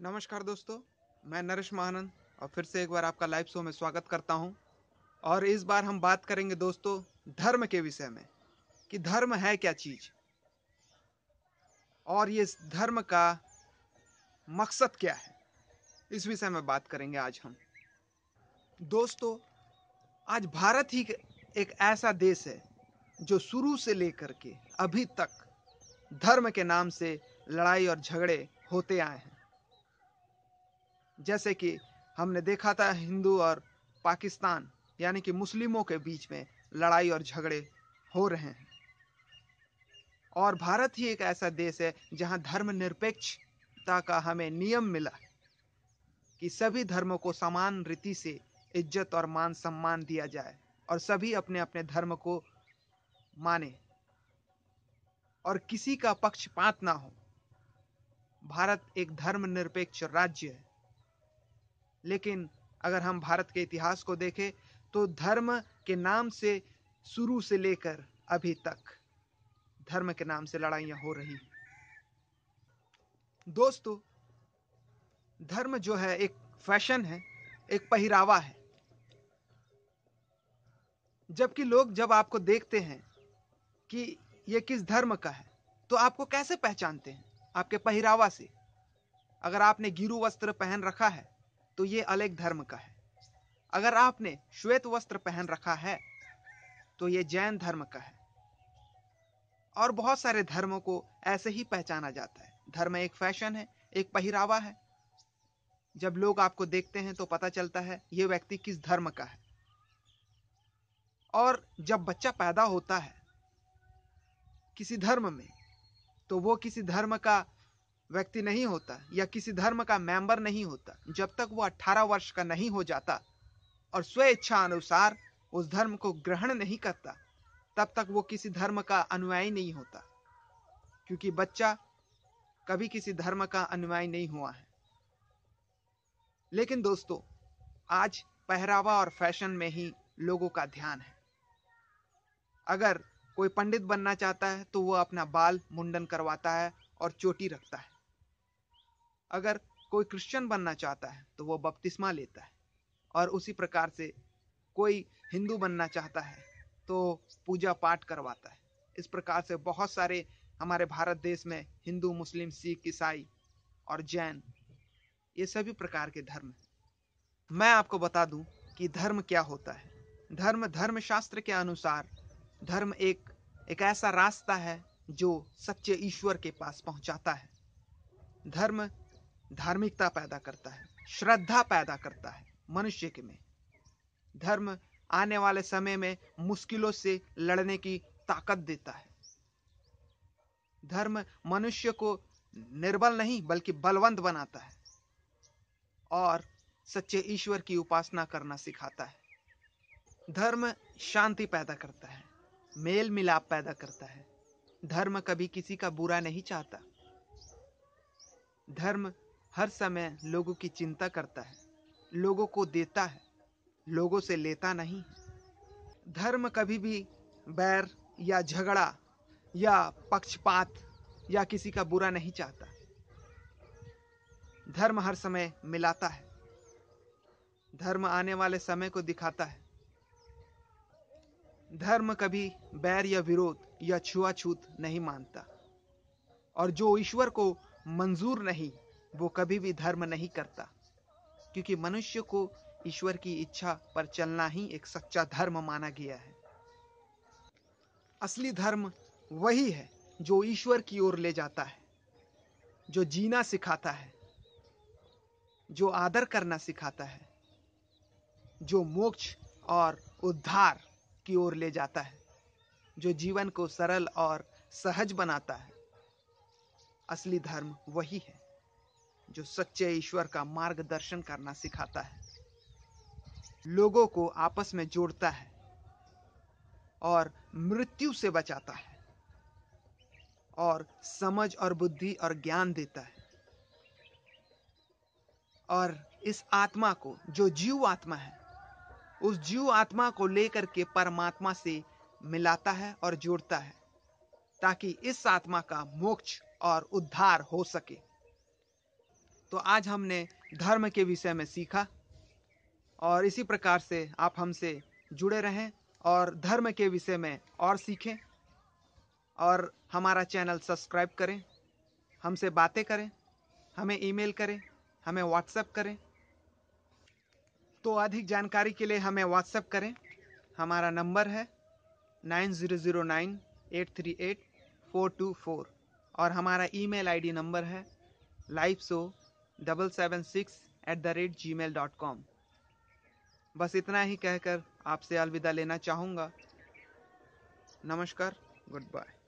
नमस्कार दोस्तों मैं नरेश महानंद और फिर से एक बार आपका लाइव शो में स्वागत करता हूं और इस बार हम बात करेंगे दोस्तों धर्म के विषय में कि धर्म है क्या चीज और ये धर्म का मकसद क्या है इस विषय में बात करेंगे आज हम दोस्तों आज भारत ही एक ऐसा देश है जो शुरू से लेकर के अभी तक धर्म के नाम से लड़ाई और झगड़े होते आए हैं जैसे कि हमने देखा था हिंदू और पाकिस्तान यानी कि मुस्लिमों के बीच में लड़ाई और झगड़े हो रहे हैं और भारत ही एक ऐसा देश है जहां धर्मनिरपेक्षता का हमें नियम मिला कि सभी धर्मों को समान रीति से इज्जत और मान सम्मान दिया जाए और सभी अपने अपने धर्म को माने और किसी का पक्षपात ना हो भारत एक धर्मनिरपेक्ष राज्य है लेकिन अगर हम भारत के इतिहास को देखें तो धर्म के नाम से शुरू से लेकर अभी तक धर्म के नाम से लड़ाइयाँ हो रही हैं दोस्तों धर्म जो है एक फैशन है एक पहरावा है जबकि लोग जब आपको देखते हैं कि ये किस धर्म का है तो आपको कैसे पहचानते हैं आपके पहरावा से अगर आपने गिरु वस्त्र पहन रखा है तो ये अलग धर्म का है अगर आपने श्वेत वस्त्र पहन रखा है तो ये जैन धर्म का है और बहुत सारे धर्मों को ऐसे ही पहचाना जाता है धर्म एक फैशन है एक पहरावा है जब लोग आपको देखते हैं तो पता चलता है ये व्यक्ति किस धर्म का है और जब बच्चा पैदा होता है किसी धर्म में तो वो किसी धर्म का व्यक्ति नहीं होता या किसी धर्म का मेंबर नहीं होता जब तक वो अठारह वर्ष का नहीं हो जाता और स्व इच्छा अनुसार उस धर्म को ग्रहण नहीं करता तब तक वो किसी धर्म का अनुयायी नहीं होता क्योंकि बच्चा कभी किसी धर्म का अनुयायी नहीं हुआ है लेकिन दोस्तों आज पहरावा और फैशन में ही लोगों का ध्यान है अगर कोई पंडित बनना चाहता है तो वह अपना बाल मुंडन करवाता है और चोटी रखता है अगर कोई क्रिश्चियन बनना चाहता है तो वो बपतिस्मा लेता है और उसी प्रकार से कोई हिंदू बनना चाहता है तो पूजा पाठ करवाता है इस प्रकार से बहुत सारे हमारे भारत देश में हिंदू मुस्लिम सिख ईसाई और जैन ये सभी प्रकार के धर्म हैं मैं आपको बता दूं कि धर्म क्या होता है धर्म धर्म शास्त्र के अनुसार धर्म एक एक ऐसा रास्ता है जो सच्चे ईश्वर के पास पहुंचाता है धर्म धार्मिकता पैदा करता है श्रद्धा पैदा करता है मनुष्य के में धर्म आने वाले समय में मुश्किलों से लड़ने की ताकत देता है धर्म मनुष्य को निर्बल नहीं बल्कि बलवंत बनाता है और सच्चे ईश्वर की उपासना करना सिखाता है धर्म शांति पैदा करता है मेल मिलाप पैदा करता है धर्म कभी किसी का बुरा नहीं चाहता धर्म हर समय लोगों की चिंता करता है लोगों को देता है लोगों से लेता नहीं है धर्म कभी भी बैर या झगड़ा या पक्षपात या किसी का बुरा नहीं चाहता धर्म हर समय मिलाता है धर्म आने वाले समय को दिखाता है धर्म कभी बैर या विरोध या छुआछूत नहीं मानता और जो ईश्वर को मंजूर नहीं वो कभी भी धर्म नहीं करता क्योंकि मनुष्य को ईश्वर की इच्छा पर चलना ही एक सच्चा धर्म माना गया है असली धर्म वही है जो ईश्वर की ओर ले जाता है जो जीना सिखाता है जो आदर करना सिखाता है जो मोक्ष और उद्धार की ओर ले जाता है जो जीवन को सरल और सहज बनाता है असली धर्म वही है जो सच्चे ईश्वर का मार्गदर्शन करना सिखाता है लोगों को आपस में जोड़ता है और मृत्यु से बचाता है और समझ और बुद्धि और ज्ञान देता है और इस आत्मा को जो जीव आत्मा है उस जीव आत्मा को लेकर के परमात्मा से मिलाता है और जोड़ता है ताकि इस आत्मा का मोक्ष और उद्धार हो सके तो आज हमने धर्म के विषय में सीखा और इसी प्रकार से आप हमसे जुड़े रहें और धर्म के विषय में और सीखें और हमारा चैनल सब्सक्राइब करें हमसे बातें करें हमें ईमेल करें हमें व्हाट्सएप करें तो अधिक जानकारी के लिए हमें व्हाट्सएप करें हमारा नंबर है nine zero zero nine eight three eight four two four और हमारा ईमेल आईडी नंबर है live show double seven six at the rate Gmail dot com बस इतना ही कहकर आपसे अलविदा लेना चाहूँगा नमस्कार गुड बाय